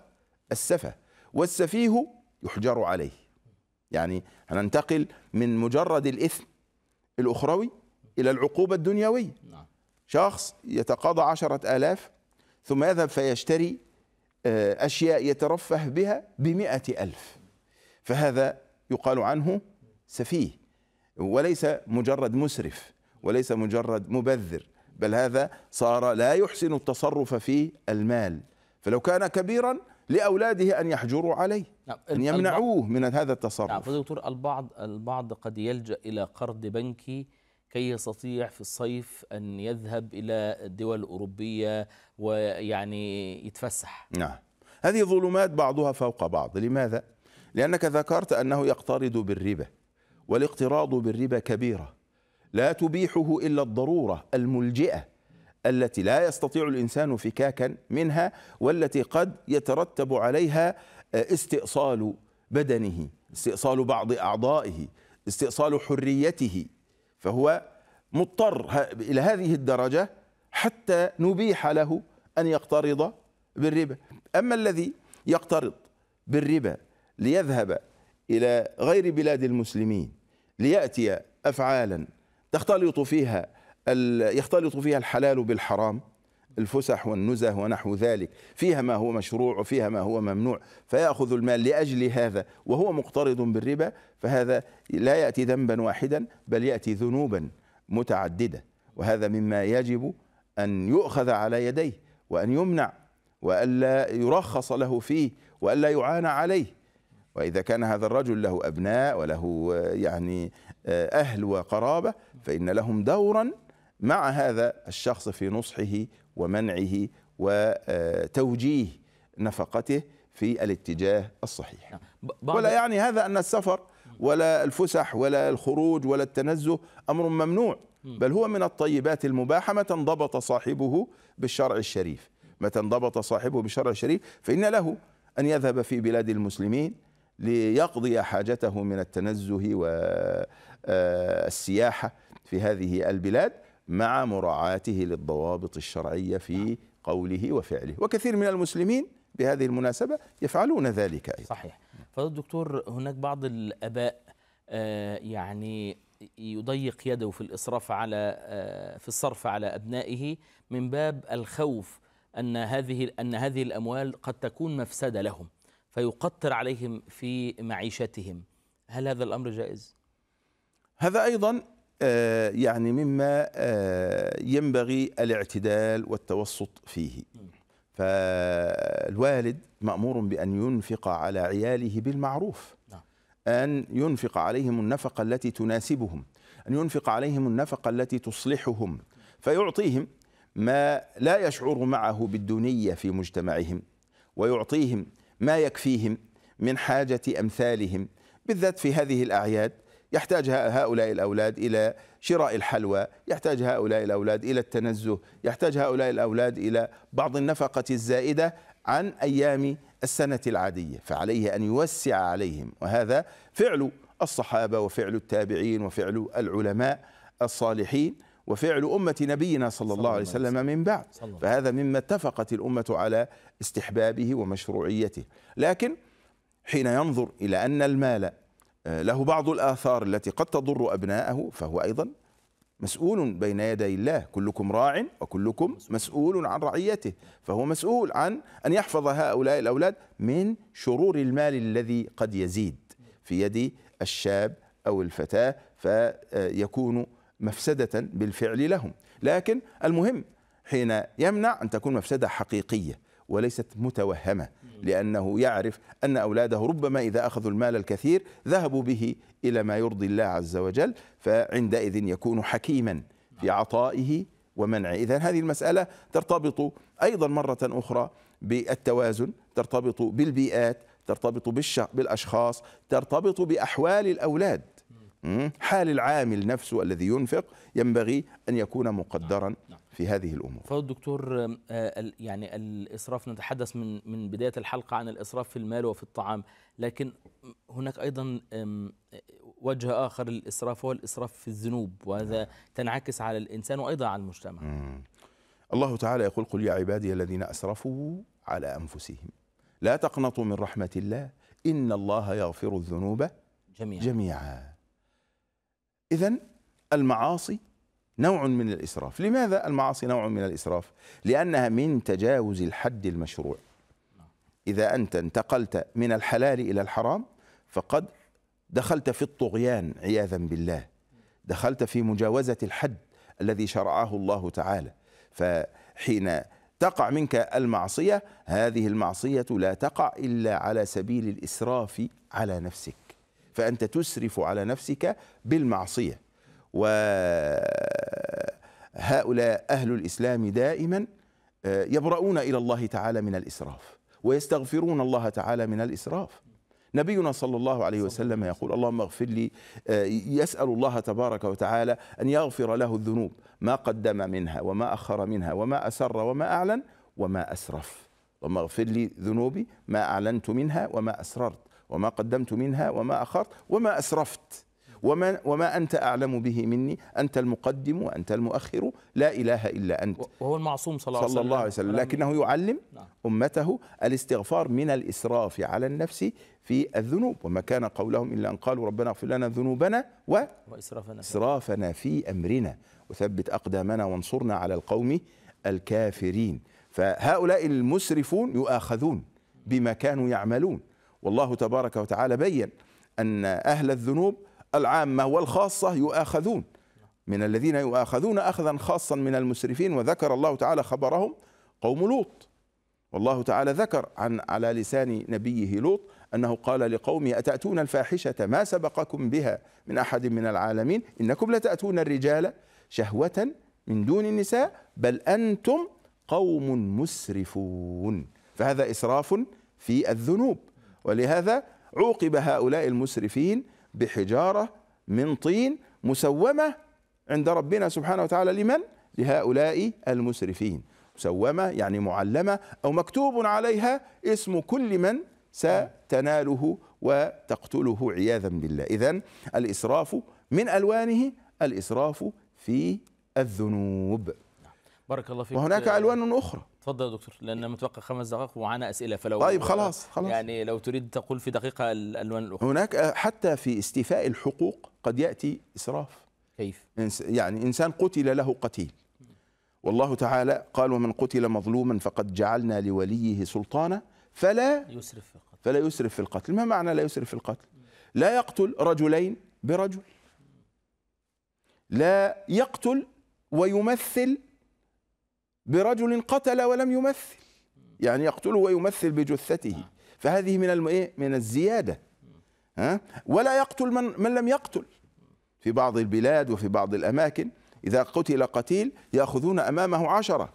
السفة والسفيه يحجر عليه يعني ننتقل من مجرد الإثم الأخروي إلى العقوبة الدنيوية نعم. شخص يتقاضى عشرة آلاف ثم يذهب فيشتري آه، أشياء يترفه بها بمئة ألف فهذا يقال عنه سفيه وليس مجرد مسرف وليس مجرد مبذر بل هذا صار لا يحسن التصرف في المال فلو كان كبيرا لاولاده ان يحجروا عليه نعم، ان يمنعوه من هذا التصرف نعم دكتور البعض البعض قد يلجا الى قرض بنكي كي يستطيع في الصيف أن يذهب إلى الدول الأوروبية ويعني يتفسح نعم هذه ظلمات بعضها فوق بعض لماذا؟ لأنك ذكرت أنه يقترض بالربا والاقتراض بالربا كبيرة لا تبيحه إلا الضرورة الملجئة التي لا يستطيع الإنسان فكاكا منها والتي قد يترتب عليها آه، استئصال بدنه استئصال بعض أعضائه استئصال حريته فهو مضطر إلى هذه الدرجة حتى نبيح له أن يقترض بالربا أما الذي يقترض بالربا ليذهب إلى غير بلاد المسلمين ليأتي أفعالا تختلط فيها يختلط فيها الحلال بالحرام الفسح والنزه ونحو ذلك فيها ما هو مشروع وفيها ما هو ممنوع فيأخذ المال لأجل هذا وهو مقترض بالربا فهذا لا يأتي ذنبا واحدا بل يأتي ذنوبا متعدده وهذا مما يجب ان يؤخذ على يديه وان يمنع والا يرخص له فيه والا يعانى عليه واذا كان هذا الرجل له ابناء وله يعني آه، اهل وقرابه فان لهم دورا مع هذا الشخص في نصحه ومنعه وتوجيه نفقته في الاتجاه الصحيح نعم. ولا يعني هذا ان السفر ولا الفسح ولا الخروج ولا التنزه أمر ممنوع بل هو من الطيبات المباحة متى انضبط صاحبه بالشرع الشريف متى انضبط صاحبه بالشرع الشريف فإن له أن يذهب في بلاد المسلمين ليقضي حاجته من التنزه والسياحة آه، في هذه البلاد مع مراعاته للضوابط الشرعية في قوله وفعله وكثير من المسلمين بهذه المناسبة يفعلون ذلك أيضا صحيح فضل الدكتور هناك بعض الاباء آه، يعني يضيق يده في الاسراف على آه، في الصرف على ابنائه من باب الخوف ان هذه ان هذه الاموال قد تكون مفسده لهم فيقطر عليهم في معيشتهم هل هذا الامر جائز هذا ايضا آه، يعني مما ينبغي الاعتدال والتوسط فيه فالوالد مأمور بأن ينفق على عياله بالمعروف نعم. أن ينفق عليهم النفقة التي تناسبهم أن ينفق عليهم النفقة التي تصلحهم فيعطيهم ما لا يشعر معه بالدونية في مجتمعهم ويعطيهم ما يكفيهم من حاجة أمثالهم بالذات في هذه الأعياد يحتاج هؤلاء الأولاد إلى شراء الحلوى يحتاج هؤلاء الأولاد إلى التنزه يحتاج هؤلاء الأولاد إلى بعض النفقة الزائدة عن أيام السنة العادية فعليه أن يوسع عليهم وهذا فعل الصحابة وفعل التابعين وفعل العلماء الصالحين وفعل أمة نبينا صلى الله عليه وسلم من بعد فهذا مما اتفقت الأمة على استحبابه ومشروعيته لكن حين ينظر إلى أن المال له بعض الآثار التي قد تضر أبناءه فهو أيضا مسؤول بين يدي الله كلكم راع وكلكم مسؤول عن رعيته فهو مسؤول عن أن يحفظ هؤلاء الأولاد من شرور المال الذي قد يزيد في يد الشاب أو الفتاة فيكون مفسدة بالفعل لهم لكن المهم حين يمنع أن تكون مفسدة حقيقية وليست متوهمة لأنه يعرف أن أولاده ربما إذا أخذوا المال الكثير ذهبوا به إلى ما يرضي الله عز وجل فعندئذ يكون حكيما في نعم. عطائه ومنعه إذا هذه المسألة ترتبط أيضا مرة أخرى بالتوازن ترتبط بالبيئات ترتبط بالأشخاص ترتبط بأحوال الأولاد حال العامل نفسه الذي ينفق ينبغي أن يكون مقدرا نعم. نعم. في هذه الأمور فهو الدكتور آه، آه، يعني الإسراف نتحدث من, من بداية الحلقة عن الإسراف في المال وفي الطعام لكن هناك أيضا آه، وجه آخر للإسراف هو الإسراف في الذنوب وهذا نعم. تنعكس على الإنسان وأيضا على المجتمع الله تعالى يقول قل يا عبادي الذين أسرفوا على أنفسهم لا تقنطوا من رحمة الله إن الله يغفر الذنوب جميعا, جميعا. إذا المعاصي نوع من الإسراف لماذا المعاصي نوع من الإسراف؟ لأنها من تجاوز الحد المشروع إذا أنت انتقلت من الحلال إلى الحرام فقد دخلت في الطغيان عياذا بالله دخلت في مجاوزة الحد الذي شرعه الله تعالى فحين تقع منك المعصية هذه المعصية لا تقع إلا على سبيل الإسراف على نفسك فأنت تسرف على نفسك بالمعصية وهؤلاء أهل الإسلام دائما آه، يبرؤون إلى الله تعالى من الإسراف ويستغفرون الله تعالى من الإسراف نبينا صلى الله عليه وسلم يقول اللهم اغفر لي آه، يسأل الله تبارك وتعالى أن يغفر له الذنوب ما قدم منها وما أخر منها وما أسر وما أعلن وما أسرف اللهم اغفر لي ذنوبي ما أعلنت منها وما أسررت وما قدمت منها وما أخرت وما أسرفت وما, وما أنت أعلم به مني أنت المقدم وأنت المؤخر لا إله إلا أنت وهو المعصوم صلى, صلى الله عليه وسلم لكنه يعلم نعم. أمته الاستغفار من الإسراف على النفس في الذنوب وما كان قولهم إلا أن قالوا ربنا اغفر لنا ذنوبنا و... وإسرافنا إسرافنا في أمرنا وثبت أقدامنا وانصرنا على القوم الكافرين فهؤلاء المسرفون يؤاخذون بما كانوا يعملون والله تبارك وتعالى بين أن أهل الذنوب العامة والخاصة يؤاخذون من الذين يؤاخذون أخذا خاصا من المسرفين وذكر الله تعالى خبرهم قوم لوط والله تعالى ذكر عن على لسان نبيه لوط أنه قال لقومي أتأتون الفاحشة ما سبقكم بها من أحد من العالمين إنكم لتأتون الرجال شهوة من دون النساء بل أنتم قوم مسرفون فهذا إسراف في الذنوب ولهذا عوقب هؤلاء المسرفين بحجارة من طين مسومة عند ربنا سبحانه وتعالى لمن؟ لهؤلاء المسرفين مسومة يعني معلمة أو مكتوب عليها اسم كل من ستناله وتقتله عياذا بالله إذا الإسراف من ألوانه الإسراف في الذنوب بارك الله فيك وهناك ألوان أخرى اتفضل يا دكتور لان متوقع خمس دقائق ومعانا اسئله فلو طيب خلاص خلاص يعني لو تريد تقول في دقيقه الالوان الاخرى هناك آه، حتى في استيفاء الحقوق قد ياتي اسراف كيف يعني انسان قتل له قتيل والله تعالى قال ومن قتل مظلوما فقد جعلنا لوليه سلطانا فلا يسرف في القتل فلا يسرف في القتل ما معنى لا يسرف في القتل لا يقتل رجلين برجل لا يقتل ويمثل برجل قتل ولم يمثل يعني يقتله ويمثل بجثته فهذه من إيه؟ من الزياده ها ولا يقتل من من لم يقتل في بعض البلاد وفي بعض الاماكن اذا قتل قتيل ياخذون امامه عشره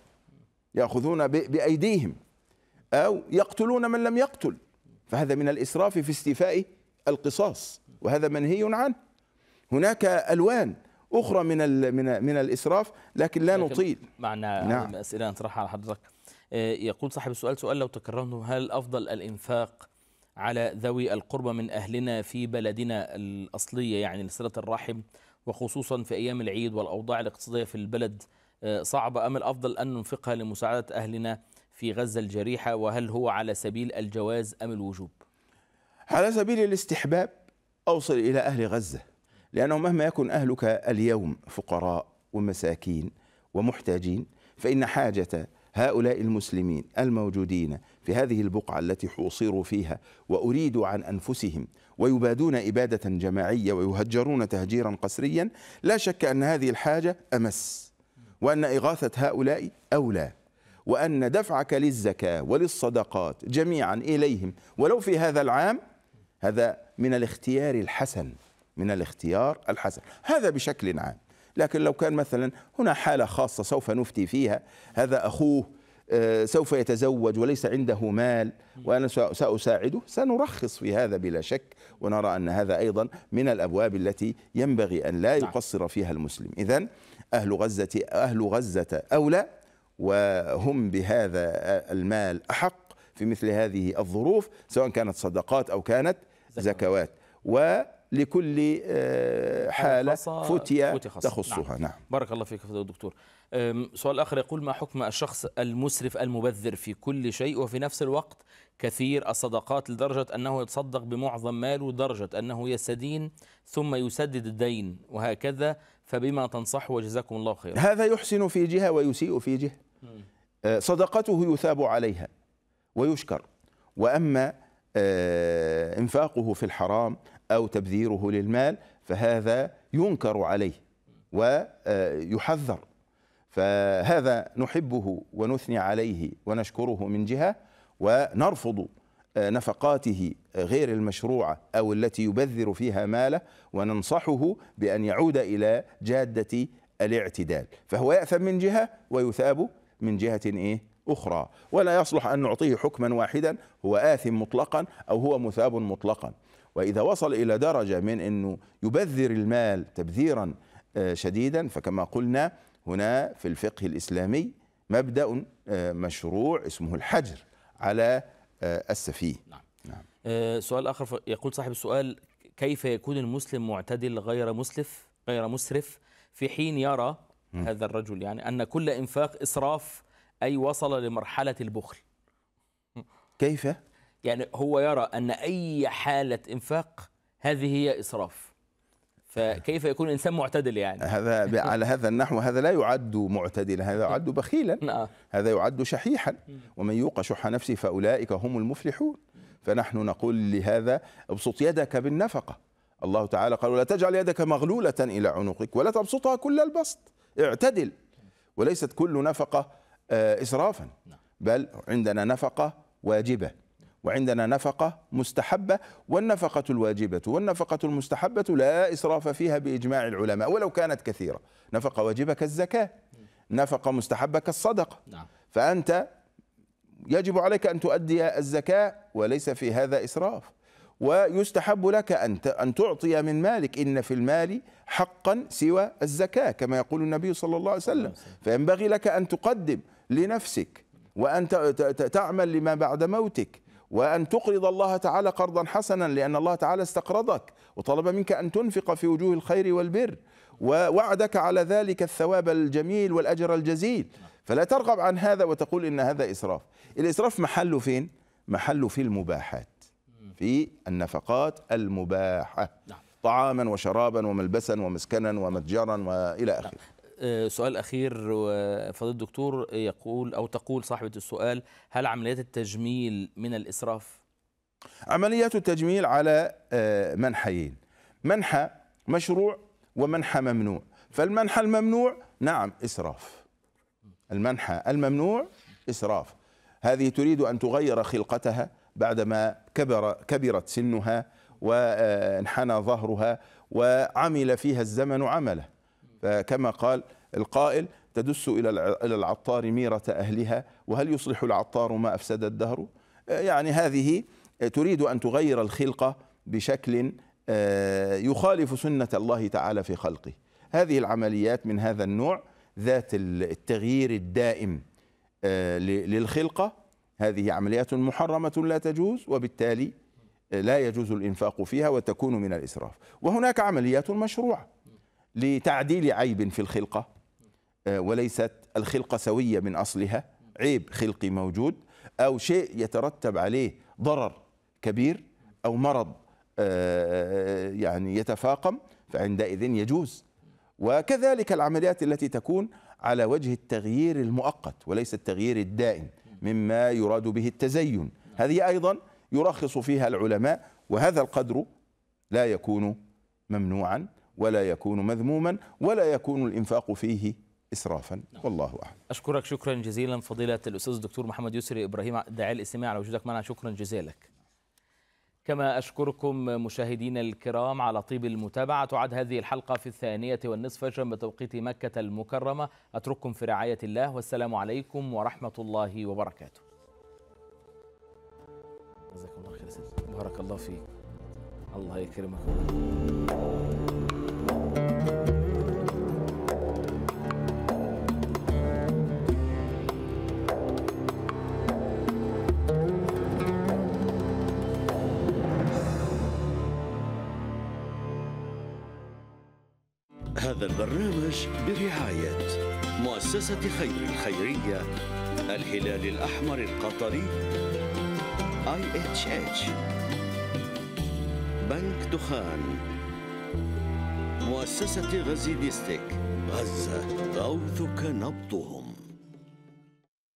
ياخذون بايديهم او يقتلون من لم يقتل فهذا من الاسراف في استيفاء القصاص وهذا منهي عنه هناك الوان اخرى من من من الاسراف لكن لا نطيل معنا نعم. اسئله نطرحها على حضرتك آه، يقول صاحب السؤال سؤال لو تكررته هل افضل الانفاق على ذوي القربى من اهلنا في بلدنا الاصليه يعني لصله الرحم وخصوصا في ايام العيد والاوضاع الاقتصاديه في البلد آه، صعبه ام الافضل ان ننفقها لمساعده اهلنا في غزه الجريحه وهل هو على سبيل الجواز ام الوجوب؟ على سبيل الاستحباب اوصل الى اهل غزه لأنه مهما يكن أهلك اليوم فقراء ومساكين ومحتاجين فإن حاجة هؤلاء المسلمين الموجودين في هذه البقعة التي حوصروا فيها وأريدوا عن أنفسهم ويبادون إبادة جماعية ويهجرون تهجيرا قسريا لا شك أن هذه الحاجة أمس وأن إغاثة هؤلاء أولى وأن دفعك للزكاة وللصدقات جميعا إليهم ولو في هذا العام هذا من الاختيار الحسن من الاختيار الحسن هذا بشكل عام لكن لو كان مثلا هنا حالة خاصة سوف نفتي فيها هذا أخوه آه، سوف يتزوج وليس عنده مال وأنا سأساعده سنرخص في هذا بلا شك ونرى أن هذا أيضا من الأبواب التي ينبغي أن لا نعم. يقصر فيها المسلم إذا أهل غزة أهل غزة أولى وهم بهذا المال أحق في مثل هذه الظروف سواء كانت صدقات أو كانت زكوات و لكل آه، حالة فتية تخصها نعم. نعم بارك الله فيك دكتور سؤال آخر يقول ما حكم الشخص المسرف المبذر في كل شيء وفي نفس الوقت كثير الصدقات لدرجة أنه يتصدق بمعظم ماله درجة أنه يستدين ثم يسدد الدين وهكذا فبما تنصح وجزاكم الله خيرا هذا يحسن في جهة ويسيء في جهة آه، صدقته يثاب عليها ويشكر وأما آه، انفاقه في الحرام أو تبذيره للمال فهذا ينكر عليه ويحذر فهذا نحبه ونثني عليه ونشكره من جهة ونرفض نفقاته غير المشروعة أو التي يبذر فيها ماله وننصحه بأن يعود إلى جادة الاعتدال فهو يأثم من جهة ويثاب من جهة إيه؟ أخرى ولا يصلح أن نعطيه حكما واحدا هو آثم مطلقا أو هو مثاب مطلقا وإذا وصل إلى درجة من أنه يبذر المال تبذيرا آه، شديدا فكما قلنا هنا في الفقه الإسلامي مبدأ آه، مشروع اسمه الحجر على آه، السفيه نعم. نعم. سؤال آخر يقول صاحب السؤال كيف يكون المسلم معتدل غير مسلف غير مسرف في حين يرى م. هذا الرجل يعني أن كل إنفاق إسراف أي وصل لمرحلة البخل كيف يعني هو يرى أن أي حالة إنفاق هذه هي إسراف فكيف يكون الانسان معتدل يعني هذا على هذا النحو هذا لا يعد معتدلا هذا يعد نعم. بخيلا هذا يعد شحيحا ومن يوق شح نفسه فاولئك هم المفلحون فنحن نقول لهذا ابسط يدك بالنفقه الله تعالى قال ولا تجعل يدك مغلوله الى عنقك ولا تبسطها كل البسط اعتدل وليست كل نفقه آه، اسرافا نعم. بل عندنا نفقه واجبه وعندنا نفقة مستحبة والنفقة الواجبة والنفقة المستحبة لا إسراف فيها بإجماع العلماء ولو كانت كثيرة نفقة واجبة كالزكاة نفقة مستحبة كالصدقة نعم. فأنت يجب عليك أن تؤدي الزكاة وليس في هذا إسراف ويستحب لك أن أن تعطي من مالك إن في المال حقا سوى الزكاة كما يقول النبي صلى الله عليه وسلم فينبغي لك أن تقدم لنفسك وأن تعمل لما بعد موتك وأن تقرض الله تعالى قرضا حسنا لأن الله تعالى استقرضك وطلب منك أن تنفق في وجوه الخير والبر ووعدك على ذلك الثواب الجميل والأجر الجزيل فلا ترغب عن هذا وتقول إن هذا إسراف الإسراف محله فين؟ محله في المباحات في النفقات المباحة نعم. طعاما وشرابا وملبسا ومسكنا ومتجرا وإلى آخره آه، سؤال أخير فضيلة الدكتور يقول أو تقول صاحبة السؤال هل عمليات التجميل من الإسراف؟ عمليات التجميل على آه، منحيين منحى مشروع ومنحى ممنوع فالمنحى الممنوع نعم إسراف المنحى الممنوع إسراف هذه تريد أن تغير خلقتها بعدما كبر كبرت سنها وانحنى ظهرها وعمل فيها الزمن عمله فكما قال القائل تدس إلى العطار ميرة أهلها وهل يصلح العطار ما أفسد الدهر آه، يعني هذه آه، تريد أن تغير الخلقة بشكل آه، يخالف سنة الله تعالى في خلقه هذه العمليات من هذا النوع ذات التغيير الدائم للخلقة هذه عمليات محرمة لا تجوز وبالتالي لا يجوز الإنفاق فيها وتكون من الإسراف وهناك عمليات مشروعة لتعديل عيب في الخلقة آه، وليست الخلقة سوية من أصلها عيب خلقي موجود أو شيء يترتب عليه ضرر كبير أو مرض آه، يعني يتفاقم فعندئذ يجوز وكذلك العمليات التي تكون على وجه التغيير المؤقت وليس التغيير الدائم مما يراد به التزين هذه أيضا يرخص فيها العلماء وهذا القدر لا يكون ممنوعا ولا يكون مذموما ولا يكون الإنفاق فيه إسرافا نعم. والله أعلم أشكرك شكرا جزيلا فضيلة الأستاذ الدكتور محمد يسري إبراهيم داعي الاستماع على وجودك معنا شكرا جزيلا لك كما أشكركم مشاهدينا الكرام على طيب المتابعة تعد هذه الحلقة في الثانية والنصف فجرا بتوقيت مكة المكرمة أترككم في رعاية الله والسلام عليكم ورحمة الله وبركاته جزاكم الله خير بارك الله فيك الله يكرمك هذا البرنامج برعاية مؤسسة خير الخيرية الهلال الأحمر القطري IHH بنك دخان مؤسسة غزی دیستیک غزة غوثک نبضهم